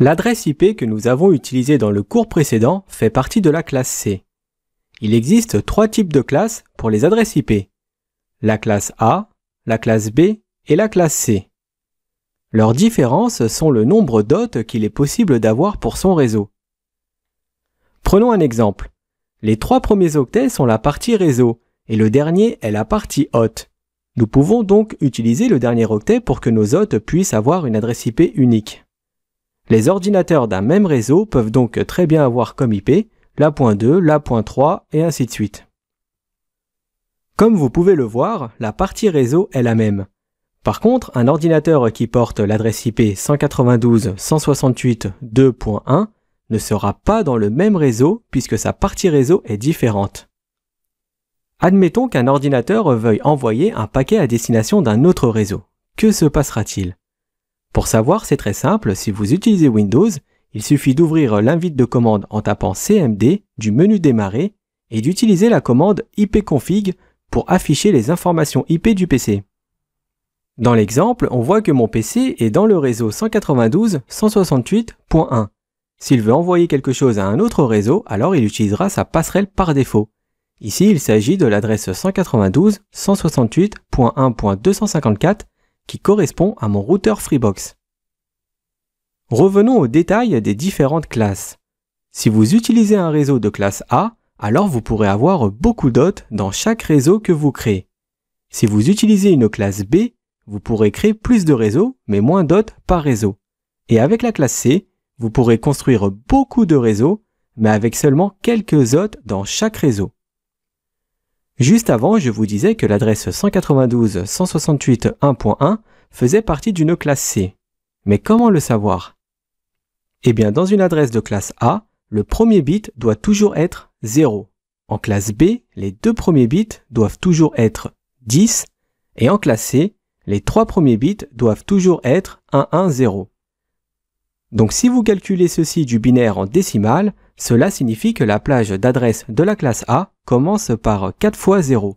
L'adresse IP que nous avons utilisée dans le cours précédent fait partie de la classe C. Il existe trois types de classes pour les adresses IP. La classe A, la classe B et la classe C. Leurs différences sont le nombre d'hôtes qu'il est possible d'avoir pour son réseau. Prenons un exemple. Les trois premiers octets sont la partie réseau et le dernier est la partie hôte. Nous pouvons donc utiliser le dernier octet pour que nos hôtes puissent avoir une adresse IP unique. Les ordinateurs d'un même réseau peuvent donc très bien avoir comme IP l'A.2, l'A.3 et ainsi de suite. Comme vous pouvez le voir, la partie réseau est la même. Par contre, un ordinateur qui porte l'adresse IP 192.168.2.1 ne sera pas dans le même réseau puisque sa partie réseau est différente. Admettons qu'un ordinateur veuille envoyer un paquet à destination d'un autre réseau. Que se passera-t-il pour savoir, c'est très simple, si vous utilisez Windows, il suffit d'ouvrir l'invite de commande en tapant CMD du menu Démarrer et d'utiliser la commande ipconfig pour afficher les informations IP du PC. Dans l'exemple, on voit que mon PC est dans le réseau 192.168.1. S'il veut envoyer quelque chose à un autre réseau, alors il utilisera sa passerelle par défaut. Ici, il s'agit de l'adresse 192.168.1.254 qui correspond à mon routeur Freebox. Revenons aux détails des différentes classes. Si vous utilisez un réseau de classe A, alors vous pourrez avoir beaucoup d'hôtes dans chaque réseau que vous créez. Si vous utilisez une classe B, vous pourrez créer plus de réseaux, mais moins d'hôtes par réseau. Et avec la classe C, vous pourrez construire beaucoup de réseaux, mais avec seulement quelques hôtes dans chaque réseau. Juste avant, je vous disais que l'adresse 192.168.1.1 faisait partie d'une classe C. Mais comment le savoir Eh bien, dans une adresse de classe A, le premier bit doit toujours être 0. En classe B, les deux premiers bits doivent toujours être 10. Et en classe C, les trois premiers bits doivent toujours être 110. Donc si vous calculez ceci du binaire en décimale, cela signifie que la plage d'adresse de la classe A commence par 4 fois 0.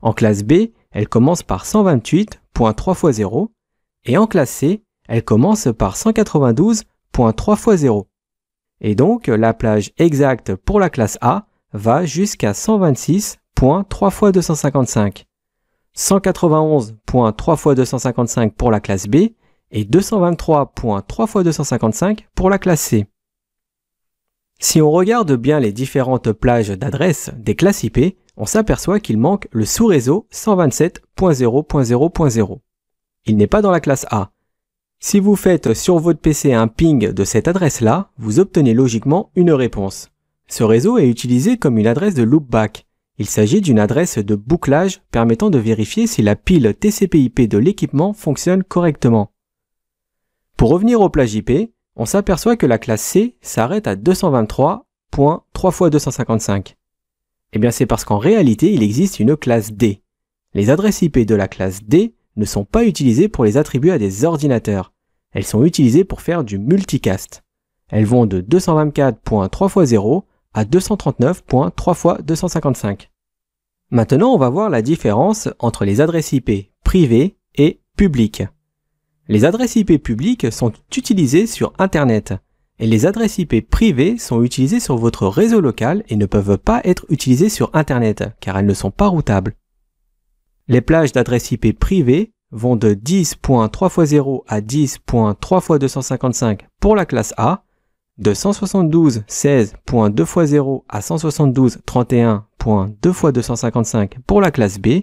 En classe B, elle commence par 128.3 fois 0. Et en classe C, elle commence par 192.3 fois 0. Et donc, la plage exacte pour la classe A va jusqu'à 126.3 fois 255. 191.3 fois 255 pour la classe B et 223.3 fois 255 pour la classe C. Si on regarde bien les différentes plages d'adresses des classes IP, on s'aperçoit qu'il manque le sous-réseau 127.0.0.0. Il n'est pas dans la classe A. Si vous faites sur votre PC un ping de cette adresse-là, vous obtenez logiquement une réponse. Ce réseau est utilisé comme une adresse de loopback. Il s'agit d'une adresse de bouclage permettant de vérifier si la pile TCP/IP de l'équipement fonctionne correctement. Pour revenir aux plages IP, on s'aperçoit que la classe C s'arrête à 223.3 fois 255. Eh bien c'est parce qu'en réalité il existe une classe D. Les adresses IP de la classe D ne sont pas utilisées pour les attribuer à des ordinateurs. Elles sont utilisées pour faire du multicast. Elles vont de 224.3 x 0 à 239.3 x 255. Maintenant, on va voir la différence entre les adresses IP privées et publiques. Les adresses IP publiques sont utilisées sur Internet et les adresses IP privées sont utilisées sur votre réseau local et ne peuvent pas être utilisées sur Internet car elles ne sont pas routables. Les plages d'adresses IP privées vont de 10.3x0 à 10.3x255 pour la classe A, de 172162 x 0 à 172312 x 255 pour la classe B,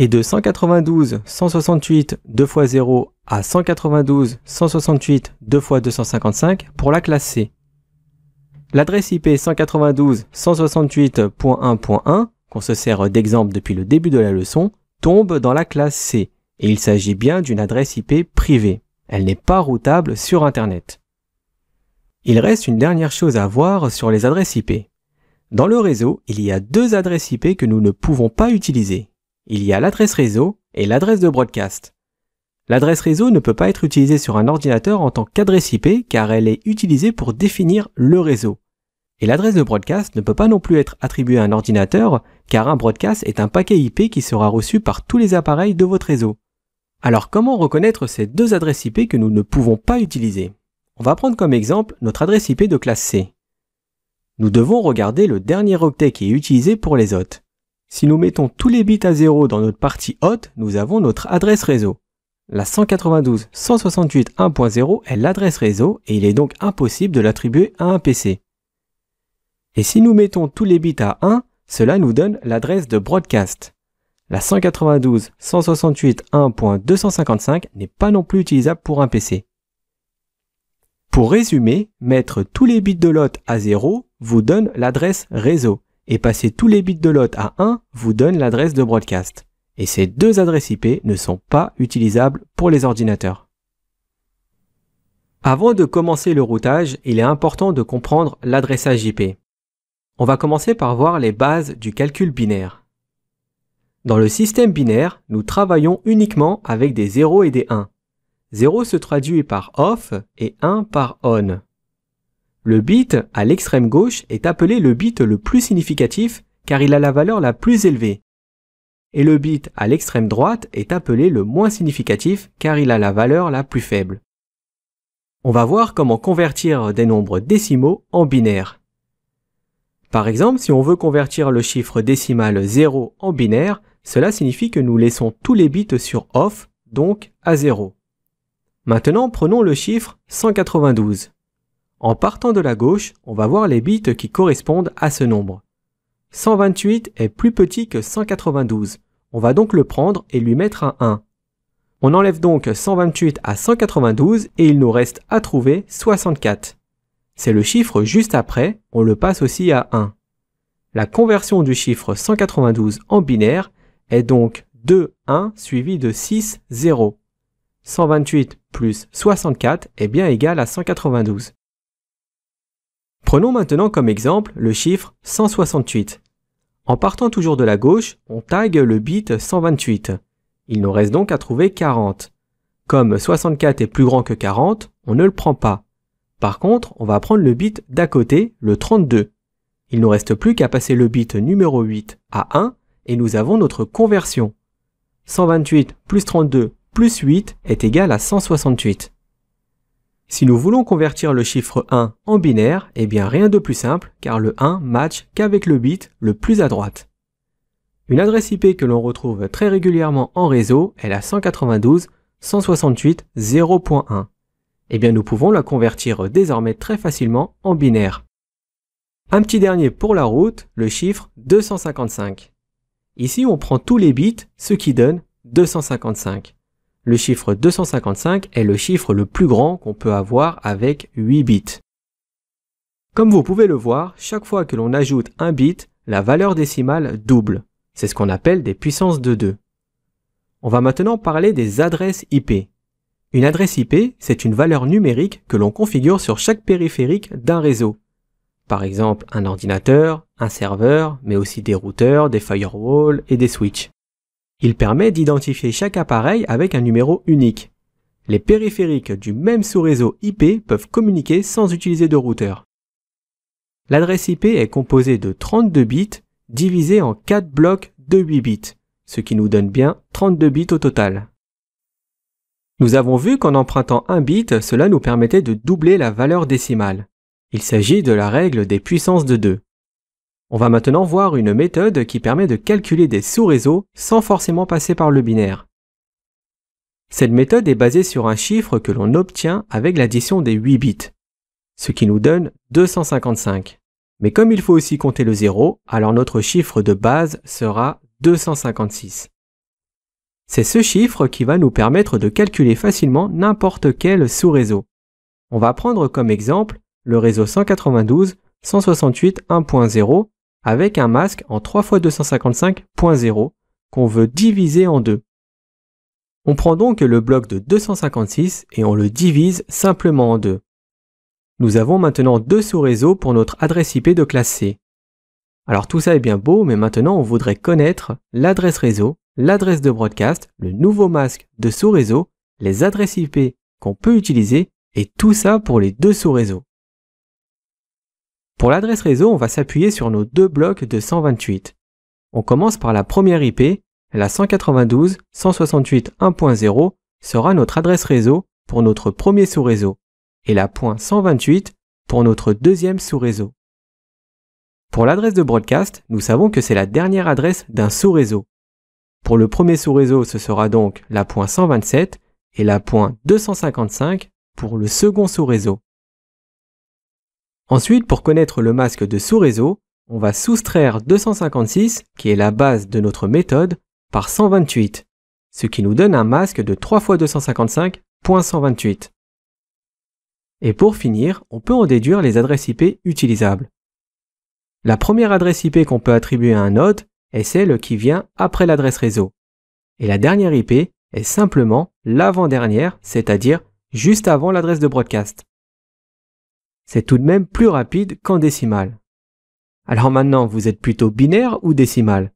et de 192 168 2 x 0 à 192 168 2 x 255 pour la classe C. L'adresse IP 192 qu'on se sert d'exemple depuis le début de la leçon, tombe dans la classe C, et il s'agit bien d'une adresse IP privée. Elle n'est pas routable sur Internet. Il reste une dernière chose à voir sur les adresses IP. Dans le réseau, il y a deux adresses IP que nous ne pouvons pas utiliser, il y a l'adresse réseau et l'adresse de broadcast. L'adresse réseau ne peut pas être utilisée sur un ordinateur en tant qu'adresse IP car elle est utilisée pour définir le réseau. Et l'adresse de broadcast ne peut pas non plus être attribuée à un ordinateur car un broadcast est un paquet IP qui sera reçu par tous les appareils de votre réseau. Alors comment reconnaître ces deux adresses IP que nous ne pouvons pas utiliser On va prendre comme exemple notre adresse IP de classe C. Nous devons regarder le dernier octet qui est utilisé pour les hôtes. Si nous mettons tous les bits à 0 dans notre partie hôte, nous avons notre adresse réseau. La 192.168.1.0 est l'adresse réseau et il est donc impossible de l'attribuer à un PC. Et si nous mettons tous les bits à 1, cela nous donne l'adresse de broadcast. La 192.168.1.255 n'est pas non plus utilisable pour un PC. Pour résumer, mettre tous les bits de lot à 0 vous donne l'adresse réseau et passer tous les bits de lot à 1 vous donne l'adresse de broadcast. Et ces deux adresses IP ne sont pas utilisables pour les ordinateurs. Avant de commencer le routage, il est important de comprendre l'adressage IP. On va commencer par voir les bases du calcul binaire. Dans le système binaire, nous travaillons uniquement avec des 0 et des 1. 0 se traduit par off et 1 par on. Le bit à l'extrême gauche est appelé le bit le plus significatif car il a la valeur la plus élevée. Et le bit à l'extrême droite est appelé le moins significatif car il a la valeur la plus faible. On va voir comment convertir des nombres décimaux en binaire. Par exemple, si on veut convertir le chiffre décimal 0 en binaire, cela signifie que nous laissons tous les bits sur off, donc à 0. Maintenant, prenons le chiffre 192. En partant de la gauche, on va voir les bits qui correspondent à ce nombre. 128 est plus petit que 192. On va donc le prendre et lui mettre un 1. On enlève donc 128 à 192 et il nous reste à trouver 64. C'est le chiffre juste après, on le passe aussi à 1. La conversion du chiffre 192 en binaire est donc 2, 1 suivi de 6, 0. 128 plus 64 est bien égal à 192. Prenons maintenant comme exemple le chiffre 168. En partant toujours de la gauche, on tague le bit 128. Il nous reste donc à trouver 40. Comme 64 est plus grand que 40, on ne le prend pas. Par contre, on va prendre le bit d'à côté, le 32. Il nous reste plus qu'à passer le bit numéro 8 à 1 et nous avons notre conversion. 128 plus 32 plus 8 est égal à 168. Si nous voulons convertir le chiffre 1 en binaire, eh bien rien de plus simple, car le 1 match qu'avec le bit le plus à droite. Une adresse IP que l'on retrouve très régulièrement en réseau est la 192.168.0.1. Eh bien nous pouvons la convertir désormais très facilement en binaire. Un petit dernier pour la route, le chiffre 255. Ici on prend tous les bits, ce qui donne 255. Le chiffre 255 est le chiffre le plus grand qu'on peut avoir avec 8 bits. Comme vous pouvez le voir, chaque fois que l'on ajoute un bit, la valeur décimale double. C'est ce qu'on appelle des puissances de 2. On va maintenant parler des adresses IP. Une adresse IP, c'est une valeur numérique que l'on configure sur chaque périphérique d'un réseau. Par exemple, un ordinateur, un serveur, mais aussi des routeurs, des firewalls et des switches. Il permet d'identifier chaque appareil avec un numéro unique. Les périphériques du même sous-réseau IP peuvent communiquer sans utiliser de routeur. L'adresse IP est composée de 32 bits divisés en 4 blocs de 8 bits, ce qui nous donne bien 32 bits au total. Nous avons vu qu'en empruntant un bit, cela nous permettait de doubler la valeur décimale. Il s'agit de la règle des puissances de 2. On va maintenant voir une méthode qui permet de calculer des sous-réseaux sans forcément passer par le binaire. Cette méthode est basée sur un chiffre que l'on obtient avec l'addition des 8 bits, ce qui nous donne 255. Mais comme il faut aussi compter le 0, alors notre chiffre de base sera 256. C'est ce chiffre qui va nous permettre de calculer facilement n'importe quel sous-réseau. On va prendre comme exemple le réseau 1.0, avec un masque en 3 x 255.0 qu'on veut diviser en deux. On prend donc le bloc de 256 et on le divise simplement en deux. Nous avons maintenant deux sous-réseaux pour notre adresse IP de classe C. Alors tout ça est bien beau, mais maintenant on voudrait connaître l'adresse réseau, l'adresse de broadcast, le nouveau masque de sous-réseau, les adresses IP qu'on peut utiliser et tout ça pour les deux sous-réseaux. Pour l'adresse réseau, on va s'appuyer sur nos deux blocs de 128. On commence par la première IP, la 192.168.1.0 sera notre adresse réseau pour notre premier sous-réseau et la .128 pour notre deuxième sous-réseau. Pour l'adresse de broadcast, nous savons que c'est la dernière adresse d'un sous-réseau. Pour le premier sous-réseau, ce sera donc la .127 et la .255 pour le second sous-réseau. Ensuite, pour connaître le masque de sous-réseau, on va soustraire 256, qui est la base de notre méthode, par 128, ce qui nous donne un masque de 3 fois 255.128. Et pour finir, on peut en déduire les adresses IP utilisables. La première adresse IP qu'on peut attribuer à un node est celle qui vient après l'adresse réseau. Et la dernière IP est simplement l'avant-dernière, c'est-à-dire juste avant l'adresse de broadcast c'est tout de même plus rapide qu'en décimal. Alors maintenant, vous êtes plutôt binaire ou décimal